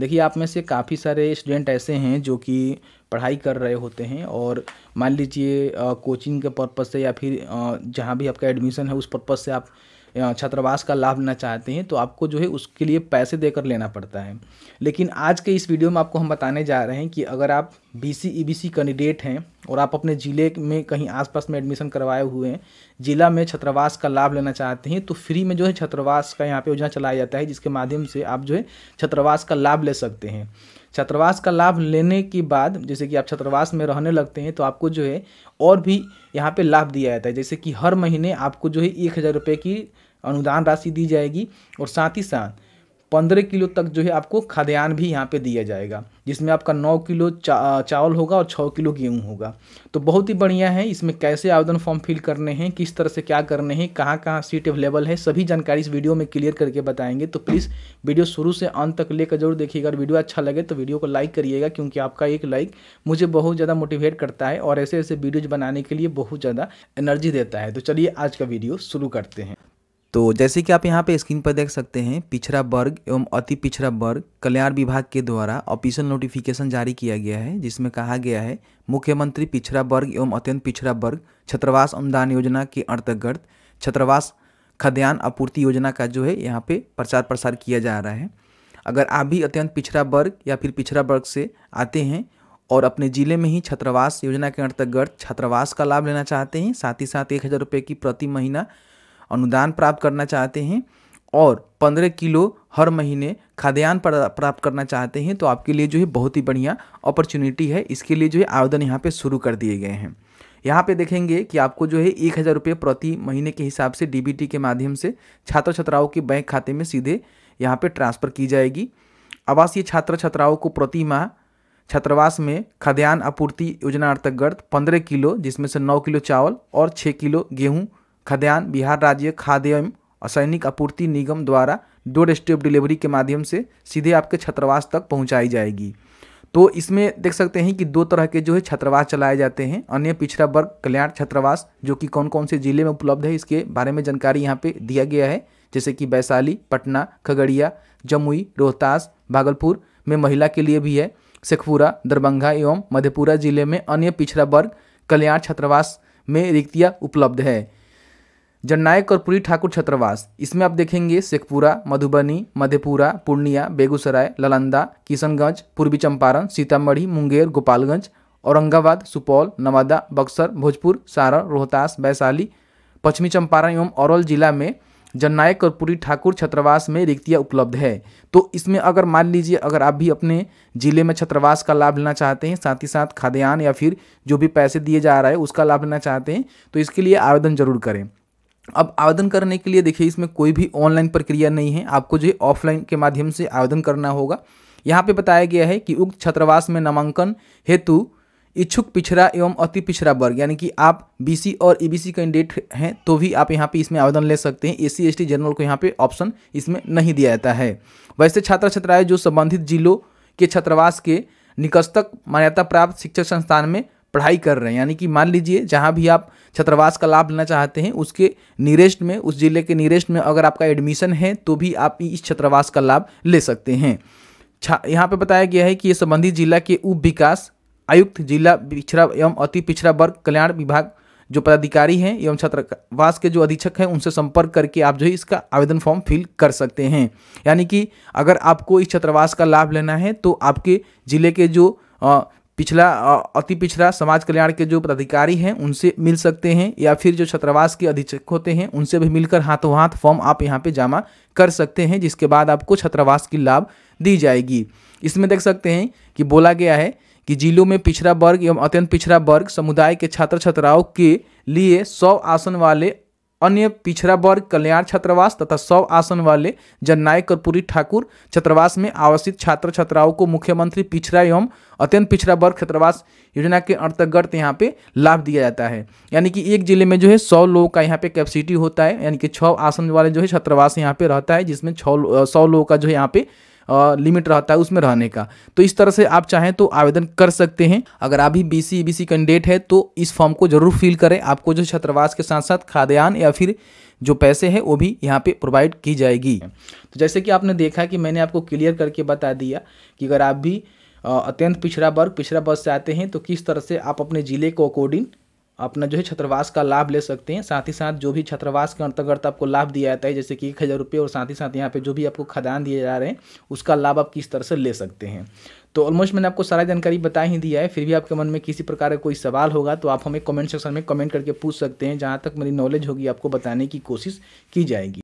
देखिए आप में से काफ़ी सारे स्टूडेंट ऐसे हैं जो कि पढ़ाई कर रहे होते हैं और मान लीजिए कोचिंग के पर्पज़ से या फिर जहाँ भी आपका एडमिशन है उस पर्पज़ से आप छात्रावास का लाभ लेना चाहते हैं तो आपको जो है उसके लिए पैसे देकर लेना पड़ता है लेकिन आज के इस वीडियो में आपको हम बताने जा रहे हैं कि अगर आप B C E B C candidate हैं और आप अपने ज़िले में कहीं आसपास में एडमिशन करवाए हुए हैं ज़िला में छात्रावास का लाभ लेना चाहते हैं तो फ्री में जो है छात्रावास का यहाँ पे योजना चलाया जाता है जिसके माध्यम से आप जो है छात्रावास का लाभ ले सकते हैं छात्रावास का लाभ लेने के बाद जैसे कि आप छात्रावास में रहने लगते हैं तो आपको जो है और भी यहाँ पर लाभ दिया जाता है जैसे कि हर महीने आपको जो है एक हज़ार रुपये की अनुदान राशि दी जाएगी और साथ ही साथ पंद्रह किलो तक जो है आपको खाद्यान्न भी यहाँ पे दिया जाएगा जिसमें आपका नौ किलो चा, चावल होगा और छः किलो गेहूँ होगा तो बहुत ही बढ़िया है इसमें कैसे आवेदन फॉर्म फिल करने हैं किस तरह से क्या करने हैं कहाँ कहाँ सीट अवेलेबल है सभी जानकारी इस वीडियो में क्लियर करके बताएंगे तो प्लीज़ वीडियो शुरू से अंत तक लेकर जरूर देखिएगा और वीडियो अच्छा लगे तो वीडियो को लाइक करिएगा क्योंकि आपका एक लाइक मुझे बहुत ज़्यादा मोटिवेट करता है और ऐसे ऐसे वीडियोज बनाने के लिए बहुत ज़्यादा एनर्जी देता है तो चलिए आज का वीडियो शुरू करते हैं तो जैसे कि आप यहाँ पे स्क्रीन पर देख सकते हैं पिछड़ा वर्ग एवं अति पिछड़ा वर्ग कल्याण विभाग के द्वारा ऑफिशियल नोटिफिकेशन जारी किया गया है जिसमें कहा गया है मुख्यमंत्री पिछड़ा वर्ग एवं अत्यंत पिछड़ा वर्ग छत्रवास अनुदान योजना के अंतर्गत छत्रवास खाद्यान्न आपूर्ति योजना का जो है यहाँ पर प्रचार प्रसार किया जा रहा है अगर आप भी अत्यंत पिछड़ा वर्ग या फिर पिछड़ा वर्ग से आते हैं और अपने ज़िले में ही छात्रावास योजना के अंतर्गत छात्रावास का लाभ लेना चाहते हैं साथ ही साथ एक हज़ार रुपये की प्रति महीना अनुदान प्राप्त करना चाहते हैं और पंद्रह किलो हर महीने खाद्यान्न प्राप्त करना चाहते हैं तो आपके लिए जो है बहुत ही बढ़िया अपॉर्चुनिटी है इसके लिए जो है आवेदन यहाँ पे शुरू कर दिए गए हैं यहाँ पे देखेंगे कि आपको जो है एक हज़ार रुपये प्रति महीने के हिसाब से डीबीटी के माध्यम से छात्र छात्राओं के बैंक खाते में सीधे यहाँ पर ट्रांसफ़र की जाएगी आवासीय छात्र छात्राओं को प्रति माह छात्रावास में खाद्यान्न आपूर्ति योजना अंतर्गत पंद्रह किलो जिसमें से नौ किलो चावल और छः किलो गेहूँ खद्यान्न बिहार राज्य खाद्य एवं असैनिक आपूर्ति निगम द्वारा डोर स्टेप डिलीवरी के माध्यम से सीधे आपके छात्रावास तक पहुंचाई जाएगी तो इसमें देख सकते हैं कि दो तरह के जो है छात्रावास चलाए जाते हैं अन्य पिछड़ा वर्ग कल्याण छात्रावास जो कि कौन कौन से ज़िले में उपलब्ध है इसके बारे में जानकारी यहाँ पर दिया गया है जैसे कि वैशाली पटना खगड़िया जमुई रोहतास भागलपुर में महिला के लिए भी है शेखपुरा दरभंगा एवं मधेपुरा जिले में अन्य पिछड़ा वर्ग कल्याण छात्रावास में रिक्तियाँ उपलब्ध है जननायक और पुरी ठाकुर छत्रवास इसमें आप देखेंगे शेखपुरा मधुबनी मधेपुरा पूर्णिया बेगूसराय ललंदा किशनगंज पूर्वी चंपारण सीतामढ़ी मुंगेर गोपालगंज औरंगाबाद सुपौल नवादा बक्सर भोजपुर सारण रोहतास वैशाली पश्चिमी चंपारण एवं औरल जिला में जननायक और पुरी ठाकुर छत्रवास में रिक्तियाँ उपलब्ध है तो इसमें अगर मान लीजिए अगर आप भी अपने ज़िले में छत्रवास का लाभ लेना चाहते हैं साथ ही साथ खाद्यान्न या फिर जो भी पैसे दिए जा रहा है उसका लाभ लेना चाहते हैं तो इसके लिए आवेदन जरूर करें अब आवेदन करने के लिए देखिए इसमें कोई भी ऑनलाइन प्रक्रिया नहीं है आपको जो है ऑफलाइन के माध्यम से आवेदन करना होगा यहाँ पे बताया गया है कि उक्त छात्रावास में नामांकन हेतु इच्छुक पिछड़ा एवं अति पिछड़ा वर्ग यानी कि आप बीसी और ईबीसी e कैंडिडेट हैं तो भी आप यहाँ पे इसमें आवेदन ले सकते हैं एससी एसटी जनरल को यहाँ पे ऑप्शन इसमें नहीं दिया जाता है वैसे छात्र छात्राएं जो संबंधित जिलों के छात्रावास के निकस्तक मान्यता प्राप्त शिक्षक संस्थान में पढ़ाई कर रहे हैं यानी कि मान लीजिए जहाँ भी आप छात्रावास का लाभ लेना चाहते हैं उसके निरेस्ट में उस ज़िले के निरेस्ट में अगर आपका एडमिशन है तो भी आप इस छात्रावास का लाभ ले सकते हैं छा यहाँ पे बताया गया है कि ये संबंधित जिला के उप विकास आयुक्त जिला पिछड़ा एवं अति पिछड़ा वर्ग कल्याण विभाग जो पदाधिकारी हैं एवं छात्रावास के जो अधीक्षक हैं उनसे संपर्क करके आप जो है इसका आवेदन फॉर्म फिल कर सकते हैं यानी कि अगर आपको इस छात्रावास का लाभ लेना है तो आपके ज़िले के जो पिछला अति पिछड़ा समाज कल्याण के जो पदाधिकारी हैं उनसे मिल सकते हैं या फिर जो छात्रावास के अधीक्षक होते हैं उनसे भी मिलकर हाथों हाथ फॉर्म आप यहाँ पे जमा कर सकते हैं जिसके बाद आपको छात्रावास की लाभ दी जाएगी इसमें देख सकते हैं कि बोला गया है कि जिलों में पिछड़ा वर्ग एवं अत्यंत पिछड़ा वर्ग समुदाय के छात्र छात्राओं के लिए सौ आसन वाले अन्य पिछड़ा वर्ग कल्याण छात्रावास तथा सौ आसन वाले जननायक कर्पूरी ठाकुर छात्रावास में आवासित छात्र छात्राओं को मुख्यमंत्री पिछड़ा एवं अत्यंत पिछड़ा वर्ग छात्रावास योजना के अंतर्गत यहाँ पे लाभ दिया जाता है यानी कि एक जिले में जो है सौ लोगों का यहाँ पे कैपेसिटी होता है यानी कि छः आसन वाले जो है छात्रावास यहाँ पे रहता है जिसमें छः सौ लोगों का जो है यहाँ पे लिमिट रहता है उसमें रहने का तो इस तरह से आप चाहें तो आवेदन कर सकते हैं अगर आप भी B C B C candidate है तो इस फॉर्म को जरूर फिल करें आपको जो छात्रावास के साथ साथ खाद्यान्न या फिर जो पैसे हैं वो भी यहाँ पे प्रोवाइड की जाएगी तो जैसे कि आपने देखा कि मैंने आपको क्लियर करके बता दिया कि अगर आप भी अत्यंत पिछड़ा वर्ग पिछड़ा वर्ग से आते हैं तो किस तरह से आप अपने ज़िले को अकॉर्डिंग अपना जो है छात्रावास का लाभ ले सकते हैं साथ ही साथ जो भी छात्रावास के अंतर्गत आपको लाभ दिया जाता है जैसे कि एक हज़ार रुपये और साथ ही साथ यहाँ पे जो भी आपको खदान दिए जा रहे हैं उसका लाभ आप किस तरह से ले सकते हैं तो ऑलमोस्ट मैंने आपको सारा जानकारी बता ही दिया है फिर भी आपके मन में किसी प्रकार का कोई सवाल होगा तो आप हमें कमेंट सेक्शन में कमेंट करके पूछ सकते हैं जहाँ तक मेरी नॉलेज होगी आपको बताने की कोशिश की जाएगी